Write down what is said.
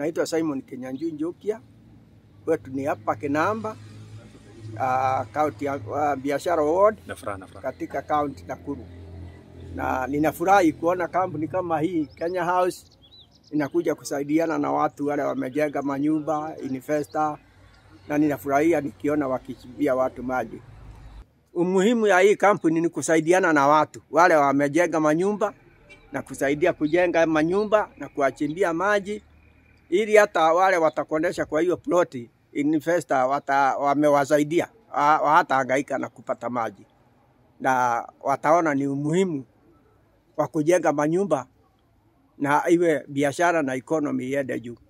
Naitwa Simon Kenyanjui Njokia, kwetu ni hapa Kinamba, uh, ah, kaunti ya uh, biashara ward na na katika kaunti Nakuru, na ninafurahi kuona kampuni kama hii Kenya House inakuja kusaidiana na watu wale wamejenga manyumba investor, na ninafurahia nikiona wakichimbia watu maji. Umuhimu ya hii kampuni ni kusaidiana na watu wale wamejenga manyumba na kusaidia kujenga manyumba na kuwachimbia maji ili hata wale watakonesha kwa hiyo plot investor wata, wamewasaidia hatahangaika na kupata maji na wataona ni umuhimu wa kujenga manyumba na iwe biashara na ikonomi iende juu.